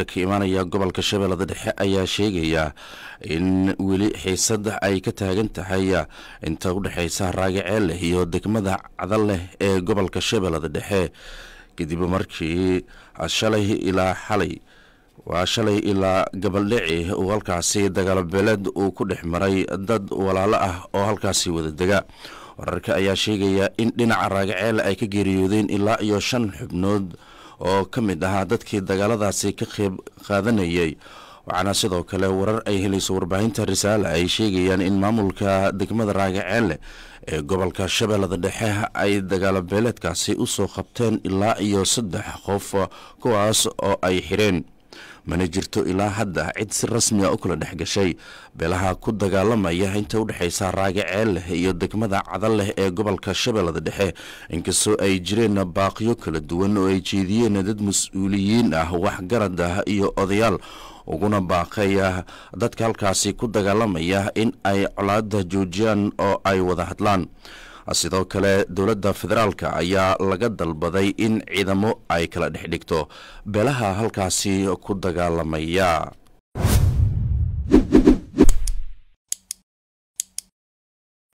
warka ka imaanaya gobolka shabeellada dhexe ayaa sheegaya in weli xiisad ay ka taagan tahay inta u dhexaysa raagaceelleh iyo degmada cadal leh ee gobolka shabeelada dhexe kadib markii shalay ilaa xalay waa shalay ilaa gabaldhici uu halkaasi dagaalbeeleed uu ku dhex maray dad walaalo ah oo halkaasi wada dega wararka ayaa sheegaya in dhinaca raagaceelle ay ka geeriyoodeen ilaa iyo shan xubnood oo ka mid ahaa dadkii dagaaladaasi ka qayb qaadanayay waxaana sidoo kale warar ay helayso warbaahinta risaala ay sheegayaan in maamulka degmada raagaceenle ee gobolka shabeellada dhexe ay dagaalo beeleedkaasi usoo qabteen ilaa iyo saddex qof kuwaas oo ay xireen mana jirto ilaa hadda cid si rasmiga ah u kala dhexgashay beelaha ku dagaalamaya inta udhexeysa dhexaysa raage ceel leh iyo degmada cadal leh ee gobolka shabeellada dhexe inkastoo ay jireen baaqyo kala duwan oo ay jeediyeen dad mas-uuliyiin ah waxgarad ah iyo odayaal uguna baaqaya dadka halkaasi ku dagaalamaya in ay colaada joojiyaan oo ay wada hadlaan sidoo kale dowladda federaalk ayaa laga dalbaday in ciidamo ay kala dhexdhigto beelaha halkaasi ku dagaalamaya